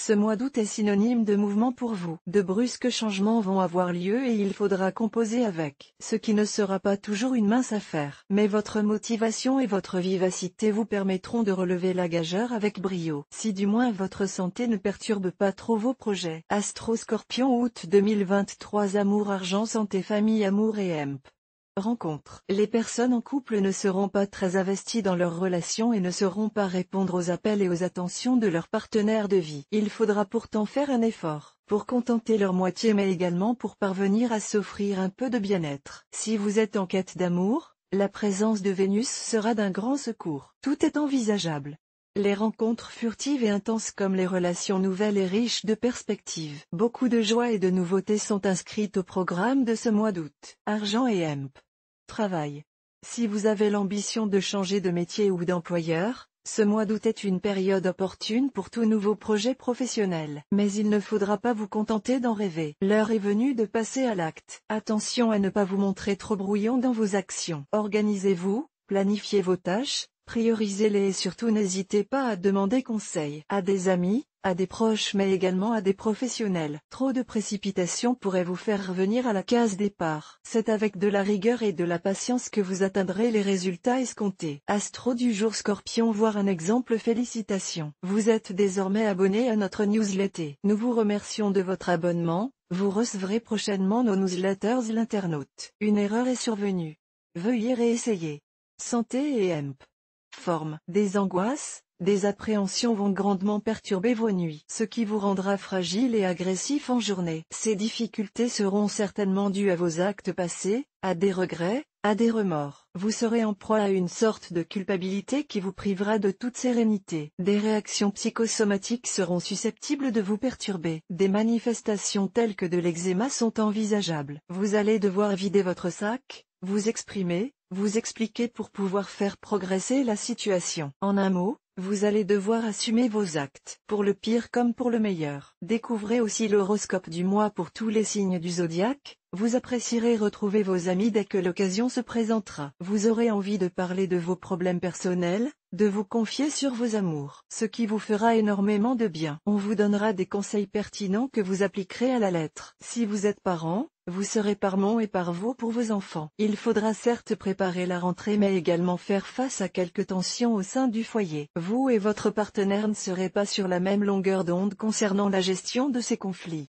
Ce mois d'août est synonyme de mouvement pour vous. De brusques changements vont avoir lieu et il faudra composer avec, ce qui ne sera pas toujours une mince affaire. Mais votre motivation et votre vivacité vous permettront de relever la gageure avec brio, si du moins votre santé ne perturbe pas trop vos projets. Astro Scorpion août 2023 Amour argent santé famille amour et EMP rencontres. Les personnes en couple ne seront pas très investies dans leurs relation et ne sauront pas répondre aux appels et aux attentions de leur partenaire de vie. Il faudra pourtant faire un effort pour contenter leur moitié mais également pour parvenir à s'offrir un peu de bien-être. Si vous êtes en quête d'amour, la présence de Vénus sera d'un grand secours. Tout est envisageable. Les rencontres furtives et intenses comme les relations nouvelles et riches de perspectives. Beaucoup de joie et de nouveautés sont inscrites au programme de ce mois d'août. Argent et Emp. Travail. Si vous avez l'ambition de changer de métier ou d'employeur, ce mois d'août est une période opportune pour tout nouveau projet professionnel. Mais il ne faudra pas vous contenter d'en rêver. L'heure est venue de passer à l'acte. Attention à ne pas vous montrer trop brouillon dans vos actions. Organisez-vous, planifiez vos tâches, Priorisez-les et surtout n'hésitez pas à demander conseil à des amis, à des proches mais également à des professionnels. Trop de précipitation pourrait vous faire revenir à la case départ. C'est avec de la rigueur et de la patience que vous atteindrez les résultats escomptés. Astro du jour Scorpion voir un exemple félicitations. Vous êtes désormais abonné à notre newsletter. Nous vous remercions de votre abonnement, vous recevrez prochainement nos newsletters l'internaute. Une erreur est survenue. Veuillez réessayer. Santé et EMP forme. Des angoisses, des appréhensions vont grandement perturber vos nuits, ce qui vous rendra fragile et agressif en journée. Ces difficultés seront certainement dues à vos actes passés, à des regrets, à des remords. Vous serez en proie à une sorte de culpabilité qui vous privera de toute sérénité. Des réactions psychosomatiques seront susceptibles de vous perturber. Des manifestations telles que de l'eczéma sont envisageables. Vous allez devoir vider votre sac, vous exprimer, vous expliquer pour pouvoir faire progresser la situation. En un mot, vous allez devoir assumer vos actes, pour le pire comme pour le meilleur. Découvrez aussi l'horoscope du mois pour tous les signes du zodiaque, vous apprécierez retrouver vos amis dès que l'occasion se présentera. Vous aurez envie de parler de vos problèmes personnels, de vous confier sur vos amours, ce qui vous fera énormément de bien. On vous donnera des conseils pertinents que vous appliquerez à la lettre. Si vous êtes parent, vous serez par mon et par vous pour vos enfants. Il faudra certes préparer la rentrée mais également faire face à quelques tensions au sein du foyer. Vous et votre partenaire ne serez pas sur la même longueur d'onde concernant la gestion de ces conflits.